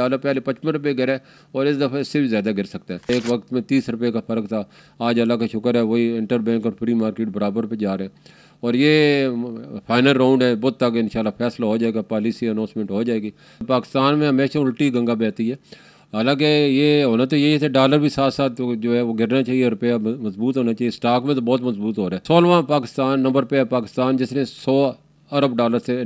dollar पहले पचपन रुपये गिरा है और इस दफ़े इससे भी ज़्यादा गिर सकता है एक वक्त में तीस रुपये का फ़र्क था आज अल्लाह का शुक्र है वही इंटर बैंक और फ्री मार्केट बराबर पर जा रहे हैं और ये फाइनल राउंड है बुद्ध तक इन फैसला हो जाएगा पॉलिसी अनाउंसमेंट हो जाएगी पाकिस्तान में हमेशा उल्टी गंगा बहती है हालांकि ये होना तो यही था डॉलर भी साथ साथ तो जो है वो गिरना चाहिए रुपया मजबूत होना चाहिए स्टॉक में तो बहुत मजबूत हो रहा है सोलवा पाकिस्तान नंबर पे है पाकिस्तान जिसने सौ अरब डॉलर से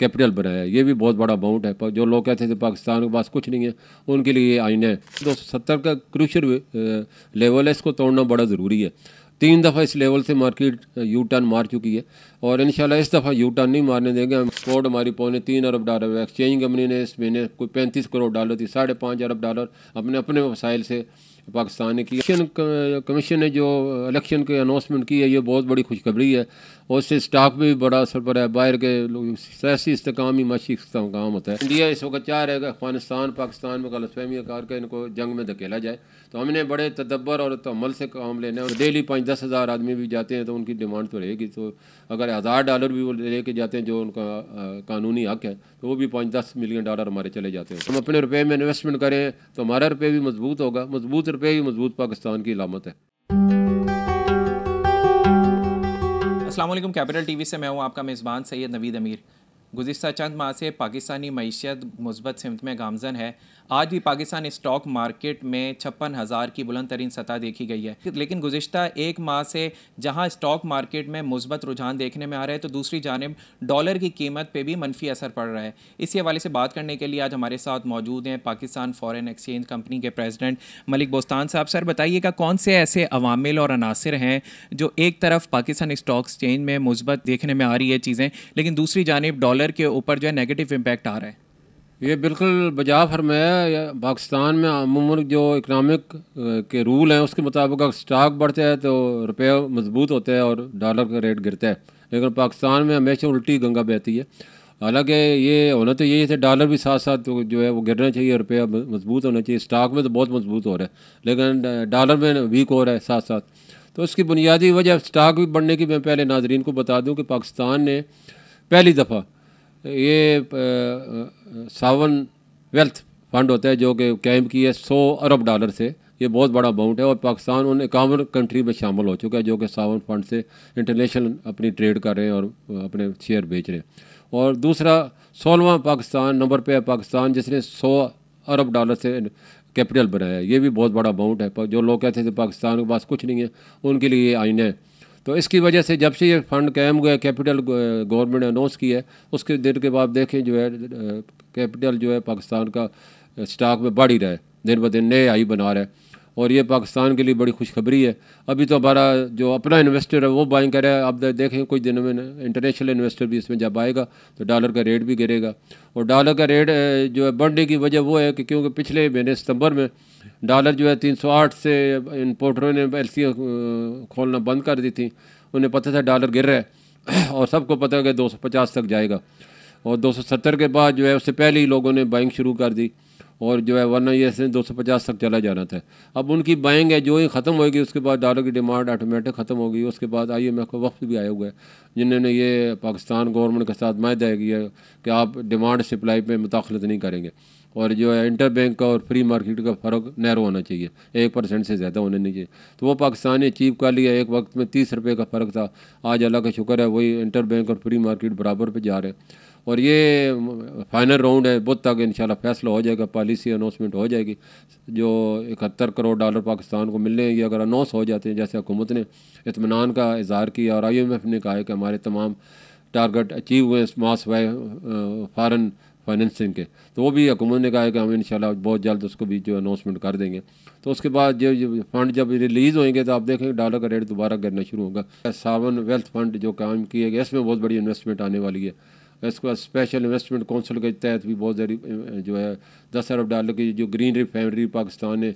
कैपिटल बनाया ये भी बहुत बड़ा अमाउंट है जो लोग कहते थे पाकिस्तान के पास कुछ नहीं है उनके लिए ये आइन है दो का क्रूशल लेवल है इसको तोड़ना बड़ा ज़रूरी है तीन दफ़ा इस लेवल से मार्केट यू टर्न मार चुकी है और इन इस दफ़ा यू टर्न नहीं मारने देंगे हम स्पोर्ट हमारी पौने तीन अरब डॉलर एक्सचेंज कंपनी ने इस महीने कोई पैंतीस करोड़ डॉलर थी साढ़े पाँच अरब डॉलर अपने अपने वसाइल से पाकिस्तान ने की इलेक्शन कमीशन ने जो इलेक्शन के अनाउंसमेंट की है ये बहुत बड़ी खुशखबरी है उससे स्टाक में भी बड़ा असर पड़ा है बाहर के लोग सियासी इसकाम ही मशी इसकाम होता है इंडिया इस वक्त चाह रहा है अफगानिस्तान पाकिस्तान में गलतफहमियाँ कार के इनको जंग में धकेला जाए तो हमने बड़े तदब्बर और तमल से काम लेने और डेली पाँच दस हज़ार आदमी भी जाते हैं तो उनकी डिमांड तो रहेगी तो अगर हज़ार डॉलर भी वो लेके जाते हैं जो उनका कानूनी हक है तो वो भी पाँच दस मिलियन डॉलर हमारे चले जाते हैं हम अपने रुपये में इन्वेस्टमेंट करें तो हमारा रुपये भी मजबूत होगा मजबूत रुपये ही मजबूत पाकिस्तान की लामत है असलम कैपिटल कैपिटल टीवी से मैं हूं आपका मेज़बान सैयद नवीद अमीर गुजशत चंद माह से पाकिस्तानी मीशत मुस्बत सिमत में गामजन है आज भी पाकिस्तान स्टॉक मार्केट में छप्पन हज़ार की बुलंद तरीन सतह देखी गई है लेकिन गुजशत एक माह से जहां स्टॉक मार्केट में मुस्बत रुझान देखने में आ रहा है तो दूसरी जानब डॉलर की कीमत पर भी मनफी असर पड़ रहा है इसी हवाले से बात करने के लिए आज हमारे साथ मौजूद हैं पाकिस्तान फ़ॉरन एक्सचेंज कंपनी के प्रेजिडेंट मलिक बोस्तान साहब सर बताइएगा कौन से ऐसे अवामिल और अनासर हैं जो एक तरफ पाकिस्तान स्टॉक एक्सचेंज में मुस्बत देखने में आ रही है चीज़ें लेकिन दूसरी जानब डॉलर डॉलर के ऊपर जो है नेगेटिव इम्पैक्ट आ रहा है ये बिल्कुल बजा फरमाया पाकिस्तान में अमूमन जो इकनॉमिक के रूल हैं उसके मुताबिक अगर स्टॉक बढ़ता है तो रुपये मजबूत होता है और डॉलर का रेट गिरता है लेकिन पाकिस्तान में हमेशा उल्टी गंगा बहती है हालांकि ये होना तो यही था डॉलर भी साथ साथ तो जो है वो गिरना चाहिए रुपया मजबूत होना चाहिए स्टॉक में तो बहुत मजबूत हो रहा है लेकिन डॉलर में वीक हो रहा है साथ साथ तो उसकी बुनियादी वजह स्टॉक भी बढ़ने की मैं पहले नाजरीन को बता दूँ कि पाकिस्तान ने पहली दफ़ा ये सावन वेल्थ फंड होता है जो कि कैम की है सौ अरब डॉलर से ये बहुत बड़ा अमाउंट है और पाकिस्तान उन इक्यावन कंट्री में शामिल हो चुका है जो कि सावन फंड से इंटरनेशनल अपनी ट्रेड कर रहे हैं और अपने शेयर बेच रहे हैं और दूसरा सोलवा पाकिस्तान नंबर पे है पाकिस्तान जिसने सौ अरब डॉलर से कैपिटल बनाया है ये भी बहुत बड़ा अमाउंट है जो लोग कहते थे पाकिस्तान के पास कुछ नहीं है उनके लिए ये है तो इसकी वजह से जब से ये फंड कैम हुआ है कैपिटल गवर्नमेंट ने अनाउंस किया है उसके दिन के बाद देखें जो है कैपिटल जो है पाकिस्तान का स्टॉक में बढ़ ही रहा है दिन ब दिन नए आई बना रहा है और ये पाकिस्तान के लिए बड़ी खुशखबरी है अभी तो हमारा जो अपना इन्वेस्टर है वो बाइंग करे अब देखें कुछ दिनों में इंटरनेशनल इन्वेस्टर भी इसमें जब आएगा तो डॉलर का रेट भी गिरेगा और डॉलर का रेट जो है बढ़ने की वजह वो है कि क्योंकि पिछले महीने सितंबर में डॉलर जो है 308 से इम्पोर्टरों ने एल खोलना बंद कर दी थी उन्हें पता था डॉलर गिर रहा है और सबको पता है कि दो तक जाएगा और दो के बाद जो है उससे पहले ही लोगों ने बाइंग शुरू कर दी और जो है वरना ये ऐसे दो सौ पचास तक चला जाना था अब उनकी बाइंग है जो ही ख़त्म होगी उसके बाद डॉलर की डिमांड ऑटोमेटिक ख़त्म होगी उसके बाद आई एम का वक्त भी आया हुआ है जिन्होंने ये पाकिस्तान गवर्नमेंट के साथ माहदा किया कि आप डिमांड सप्लाई पर मुदाखलत नहीं करेंगे और जो है इंटर बैंक का और फ्री मार्केट का फ़र्क नैरो होना चाहिए एक परसेंट से ज़्यादा होने नहीं चाहिए तो वो पाकिस्तान ने अचीव कर लिया एक वक्त में तीस रुपये का फ़र्क था आज अल्लाह का शुक्र है वही इंटर बैंक और फ्री मार्केट बराबर पर जा रहे हैं और ये फाइनल राउंड है बुध तक इंशाल्लाह फैसला हो जाएगा पॉलिसी अनाउंसमेंट हो जाएगी जो इकहत्तर करोड़ डॉलर पाकिस्तान को मिलने ये अगर अनाउंस हो जाते हैं जैसे हुकूमत ने इतमान का इजहार किया और आईएमएफ ने कहा है कि हमारे तमाम टारगेट अचीव हुए हैं मास वाई फ़ारन फाइनेंसिंग के तो वो भी हुकूमत ने कहा है कि हम इंशाल्लाह बहुत जल्द उसको भी जो अनाउंसमेंट कर देंगे तो उसके बाद जो फंड जब रिलीज़ होंगे तो आप देखेंगे डॉलर का रेट दोबारा गिरना शुरू होगा सावन वेल्थ फंड जो काम किए गए इसमें बहुत बड़ी इन्वेस्टमेंट आने वाली है इसके बाद स्पेशल इन्वेस्टमेंट काउंसिल के तहत भी बहुत ज़्यादा जो है दस अरब डॉलर की जो ग्रीन रिफाइनरी पाकिस्तान ने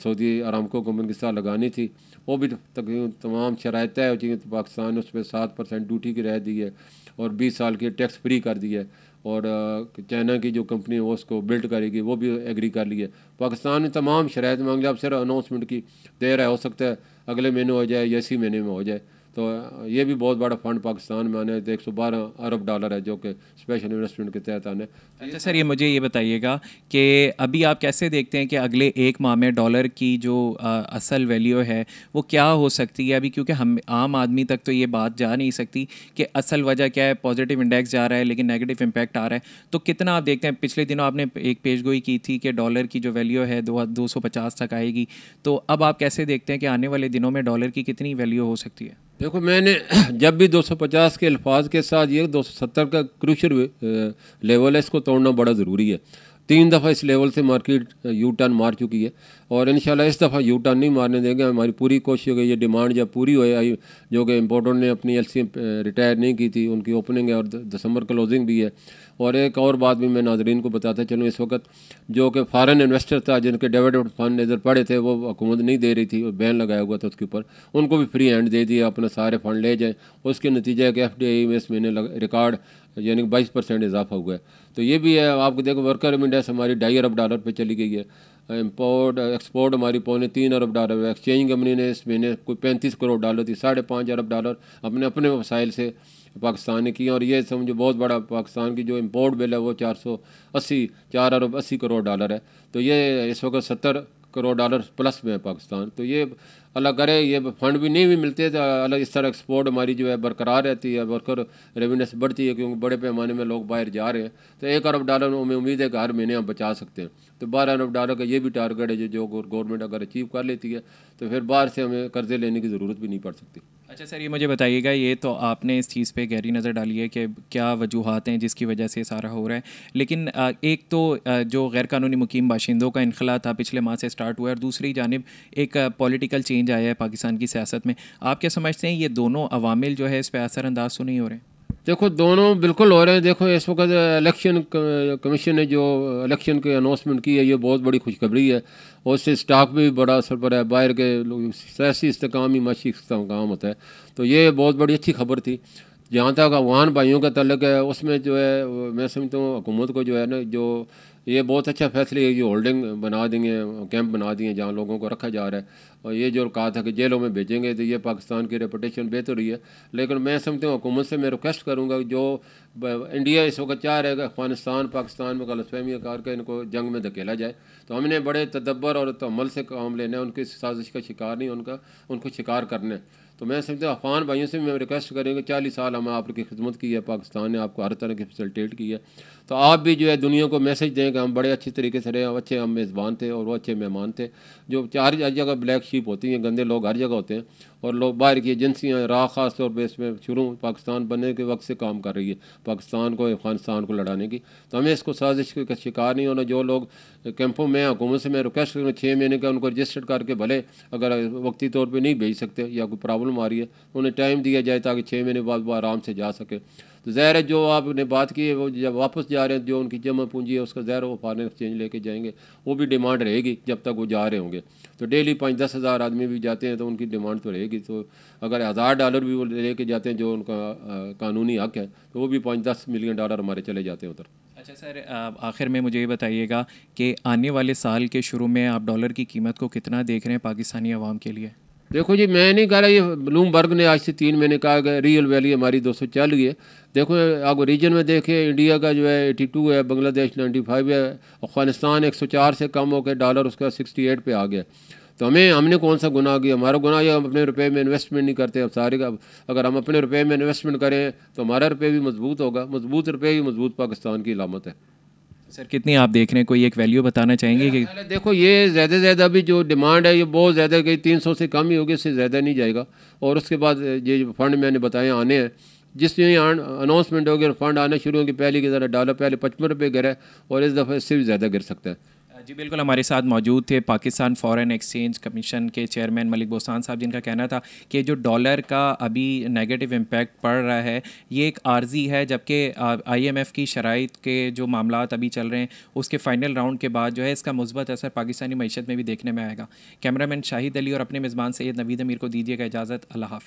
सऊदी आरामको कंपनी के साथ लगानी थी वो भी तकरीबन तमाम शराय तय हो चुकी तो पाकिस्तान ने उस पर सात परसेंट ड्यूटी की रह दी है और बीस साल की टैक्स फ्री कर दी है और चाइना की जो कंपनी है वो उसको बिल्ड करेगी वो भी एग्री कर ली है पाकिस्तान ने तमाम शराय मांग लिया अब सिर्फ अनाउंसमेंट की दे रहा है हो सकता है अगले महीने हो जाए या इसी महीने में हो जाए तो ये भी बहुत बड़ा फंड पाकिस्तान में आने एक सौ बारह अरब डॉलर है जो कि स्पेशल इन्वेस्टमेंट के तहत आने अच्छा सर ये मुझे ये बताइएगा कि अभी आप कैसे देखते हैं कि अगले एक माह में डॉलर की जो आ, असल वैल्यू है वो क्या हो सकती है अभी क्योंकि हम आम आदमी तक तो ये बात जा नहीं सकती कि असल वजह क्या है पॉजिटिव इंडेक्स जा रहा है लेकिन नेगेटिव इम्पैक्ट आ रहा है तो कितना आप देखते हैं पिछले दिनों आपने एक पेशगोई की थी कि डॉलर की जो वैल्यू है दो दो तक आएगी तो अब आप कैसे देखते हैं कि आने वाले दिनों में डॉलर की कितनी वैल्यू हो सकती है देखो मैंने जब भी 250 के अल्फाज के साथ ये 270 का क्रूशल लेवल है इसको तोड़ना बड़ा ज़रूरी है तीन दफ़ा इस लेवल से मार्केट यू टर्न मार चुकी है और इन इस दफ़ा यू टर्न नहीं मारने देंगे हमारी पूरी कोशिश होगी ये डिमांड जब पूरी हो आई जो कि इम्पोर्टर ने अपनी एल रिटायर नहीं की थी उनकी ओपनिंग है और दिसंबर क्लोजिंग भी है और एक और बात भी मैं नाजरीन को बताता चलूँ इस वक्त जो कि फॉरेन इन्वेस्टर था जिनके डेवलपड फंड इधर पड़े थे वो हुकूमत नहीं दे रही थी और बैन लगाया हुआ था उसके ऊपर उनको भी फ्री हैंड दे दिया अपना सारे फंड ले जाएँ उसके नतीजे कि एफ डी आई में इस महीने रिकॉर्ड यानी कि बाईस परसेंट इजाफा हुआ है तो ये भी है आपको देखो वर्कर इंडेक्स हमारी ढाई अरब डॉलर पे चली गई है इम्पोर्ट एक्सपोर्ट हमारी पौने तीन अरब डॉलर है एक्सचेंज कंपनी ने इस महीने कोई पैंतीस करोड़ डॉलर थी साढ़े पाँच अरब डॉलर अपने अपने वसाइल से पाकिस्तान ने किए और ये समझो बहुत बड़ा पाकिस्तान की जो इम्पोर्ट बिल है वो चार सौ अस्सी चार अरब अस्सी करोड़ डॉलर है तो ये इस वक्त सत्तर करोड़ डॉलर प्लस में है पाकिस्तान तो ये अलग करे ये फंड भी नहीं भी मिलते तो अलग इस तरह एक्सपोर्ट हमारी जो है बरकरार रहती है वर्कर रेवेन्यूस बढ़ती है क्योंकि बड़े पैमाने में लोग बाहर जा रहे हैं तो एक अरब डॉलर हमें उम्मीद है कि हर महीने हम बचा सकते हैं तो बारह अरब डॉलर का ये भी टारगेट है जो गवर्नमेंट अगर अचीव कर लेती है तो फिर बाहर से हमें कर्जे लेने की ज़रूरत भी नहीं पड़ सकती अच्छा सर ये मुझे बताइएगा ये तो आपने इस चीज़ पे गहरी नज़र डाली है कि क्या वजूहत हैं जिसकी वजह से सारा हो रहा है लेकिन एक तो जो गैर कानूनी मुकीम बाशिंदों का इनखला था पिछले माह से स्टार्ट हुआ है और दूसरी जानब एक पॉलिटिकल चेंज आया है पाकिस्तान की सियासत में आप क्या समझते हैं ये दोनों अवामिल जो है इस पर असरअंदाज तो नहीं हो रहे हैं देखो दोनों बिल्कुल हो रहे हैं देखो इस वक्त इलेक्शन कमीशन ने जो इलेक्शन की अनाउंसमेंट की है ये बहुत बड़ी खुशखबरी है और उससे स्टॉक में भी बड़ा असर पड़ा है बाहर के लोग सियासी इसकाम ही माशी इसकाम होता है तो ये बहुत बड़ी अच्छी खबर थी जहाँ तक अफगान भाइयों का तल्लक है उसमें जो है मैं समझता हूँ हुकूमत को जो है ना जो ये बहुत अच्छा फैसले है ये होल्डिंग बना देंगे कैंप बना दिए जहाँ लोगों को रखा जा रहा है और ये जो कहा था कि जेलों में भेजेंगे तो ये पाकिस्तान की रेपोटेशन बेहतर हुई है लेकिन मैं समझता हूँ हुकूमत से मैं रिक्वेस्ट करूँगा जो इंडिया इस वक्त चाह रहा है कि अफगानिस्तान पाकिस्तान में गलत कार के इनको जंग में धकेला जाए तो हमने बड़े तदब्बर और तमल से काम लेना है उनकी साजिश का शिकार नहीं उनका उनको शिकार करना है तो मैं समझता हूँ अफगान भाइयों से भी मैं रिक्वेस्ट करेंगे चालीस साल हम आपकी खिदमत की है पाकिस्तान ने आपको हर तरह की फैसिलिटेट की है तो आप भी जो है दुनिया को मैसेज दें कि हम बड़े अच्छे तरीके से रहे अच्छे हम मेज़बान थे और वो अच्छे मेहमान थे जो चार जगह ब्लैक शीप होती हैं गंदे लोग हर जगह होते हैं और लोग बाहर की एजेंसियाँ राह खास तौर पर इसमें शुरू पाकिस्तान बनने के वक्त से काम कर रही है पाकिस्तान को अफगानिस्तान को लड़ाने की तो हमें इसको साजिश का शिकार नहीं होना जो लोग कैंपों में हुकूमत से मैं रिक्वेस्ट करूँगा छः महीने का उनको रजिस्टर्ड करके भले अगर वक्ती तौर पर नहीं भेज सकते या कोई प्रॉब्लम प्रॉब्लम आ रही है उन्हें टाइम दिया जाए ताकि छः महीने बाद वो आराम से जा सके तो ज़हर जो आपने बात की है वो जब वापस जा रहे हैं जो उनकी जमा पूंजी है उसका ज़हर वो फॉरन एक्सचेंज लेके जाएंगे वो भी डिमांड रहेगी जब तक वो जा रहे होंगे तो डेली पाँच दस हज़ार आदमी भी जाते हैं तो उनकी डिमांड तो रहेगी तो अगर हज़ार डॉलर भी वो लेके जाते हैं जो उनका कानूनी हक है तो वो भी पाँच दस मिलियन डॉलर हमारे चले जाते हैं उधर अच्छा सर आखिर में मुझे ये बताइएगा कि आने वाले साल के शुरू में आप डॉलर की कीमत को कितना देख रहे हैं पाकिस्तानी आवाम के लिए देखो जी मैं नहीं कह रहा ये ब्लूमबर्ग ने आज से तीन महीने कहा कि रियल वैली हमारी दो सौ गई है देखो आप रीजन में देखें इंडिया का जो है एटी टू है बांग्लादेश नाइन्टी फाइव है अफगानिस्तान एक सौ चार से कम होकर डॉलर उसका सिक्सटी एट पर आ गया तो हमें हमने कौन सा गुनाह किया हमारा गुनाह ये हम अपने रुपए में इन्वेस्टमेंट नहीं करते अब सारे का अगर हम अपने रुपए में इन्वेस्टमेंट करें तो हमारा रुपये भी मजबूत होगा मजबूत रुपये ही मजबूत पाकिस्तान की लामत है सर कितनी आप देख रहे हैं कोई एक वैल्यू बताना चाहेंगे कि देखो ये ज़्यादा से ज़्यादा अभी जो डिमांड है ये बहुत ज़्यादा गई तीन सौ से कम ही होगी इससे ज़्यादा नहीं जाएगा और उसके बाद ये फंड मैंने बताया आने हैं जिस ही अनाउंसमेंट होगी और फंड आना शुरू होंगे पहले की ज़रा डॉलर पहले पचपन रुपये गिरा और इस दफ़ा इससे भी ज़्यादा गिर सकता है हाँ जी बिल्कुल हमारे साथ मौजूद थे पाकिस्तान फॉरेन एक्सचेंज कमीशन के चेयरमैन मलिक बोसान साहब जिनका कहना था कि जो डॉलर का अभी नेगेटिव इम्पैक्ट पड़ रहा है ये एक आर्जी है जबकि आईएमएफ की शराइ के जो मामला अभी चल रहे हैं उसके फाइनल राउंड के बाद जो है इसका मुस्बत असर पाकिस्तानी मीशत में भी देखने में आएगा कैमरा शाहिद अली और अपने मेज़बान सैद नवीद अमीर को दीजिएगा इजाज़त अल्लाह